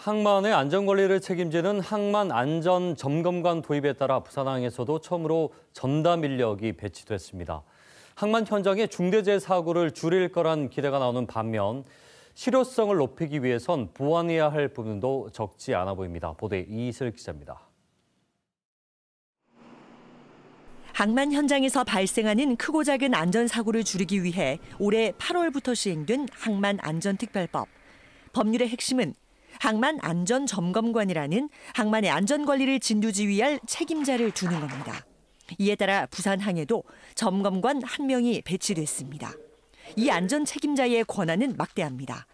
항만의 안전관리를 책임지는 항만 안전 점검관 도입에 따라 부산항에서도 처음으로 전담 인력이 배치됐습니다. 항만 현장의 중대재해 사고를 줄일 거란 기대가 나오는 반면 실효성을 높이기 위해선 보완해야 할 부분도 적지 않아 보입니다. 보도에 이슬 기자입니다. 항만 현장에서 발생하는 크고 작은 안전사고를 줄이기 위해 올해 8월부터 시행된 항만 안전특별법. 법률의 핵심은 항만 안전 점검관이라는 항만의 안전 관리를 진두지휘할 책임자를 두는 겁니다. 이에 따라 부산항에도 점검관 한 명이 배치됐습니다. 이 안전 책임자의 권한은 막대합니다.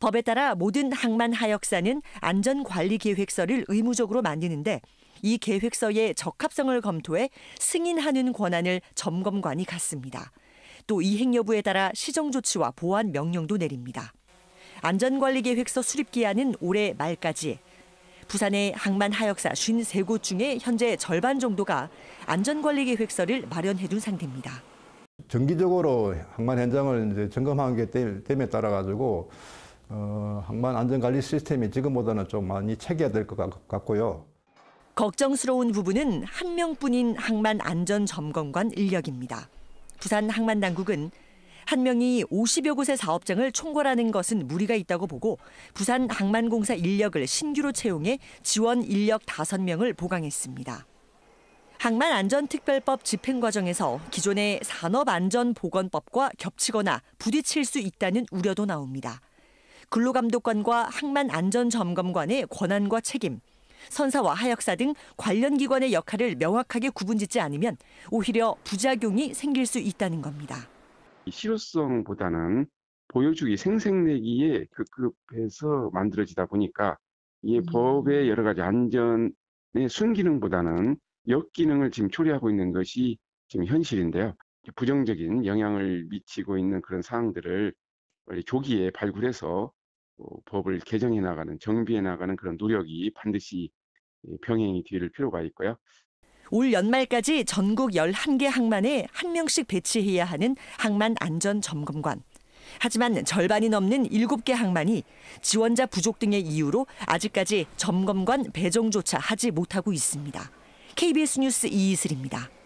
법에 따라 모든 항만 하역사는 안전관리계획서를 의무적으로 만드는데 이 계획서의 적합성을 검토해 승인하는 권한을 점검관이 갖습니다. 또 이행 여부에 따라 시정 조치와 보완 명령도 내립니다. 안전관리계획서 수립기한은 올해 말까지 부산의 항만 하역사 53곳 중에 현재 절반 정도가 안전관리계획서를 마련해둔 상태입니다. 정기적으로 항만 현장을 이제 점검하는 게 됨에 따라 가지고 어, 항만 안전관리 시스템이 지금보다는 좀 많이 체계될 것 같고요. 걱정스러운 부분은 한 명뿐인 항만 안전 점검관 인력입니다. 부산 항만 당국은 한 명이 50여 곳의 사업장을 총괄하는 것은 무리가 있다고 보고 부산 항만공사 인력을 신규로 채용해 지원 인력 5명을 보강했습니다. 항만안전특별법 집행 과정에서 기존의 산업안전보건법과 겹치거나 부딪힐 수 있다는 우려도 나옵니다. 근로감독관과 항만안전점검관의 권한과 책임, 선사와 하역사 등 관련 기관의 역할을 명확하게 구분짓지 않으면 오히려 부작용이 생길 수 있다는 겁니다. 실효성보다는 보여주기 생색내기에 급급해서 만들어지다 보니까 이 음. 법의 여러 가지 안전의 순기능보다는 역기능을 지금 초래하고 있는 것이 지금 현실인데요. 부정적인 영향을 미치고 있는 그런 사항들을 빨리 조기에 발굴해서 어, 법을 개정해 나가는 정비해 나가는 그런 노력이 반드시 예, 병행이 될 필요가 있고요. 올 연말까지 전국 11개 항만에 한명씩 배치해야 하는 항만 안전 점검관. 하지만 절반이 넘는 7개 항만이 지원자 부족 등의 이유로 아직까지 점검관 배정조차 하지 못하고 있습니다. KBS 뉴스 이이슬입니다.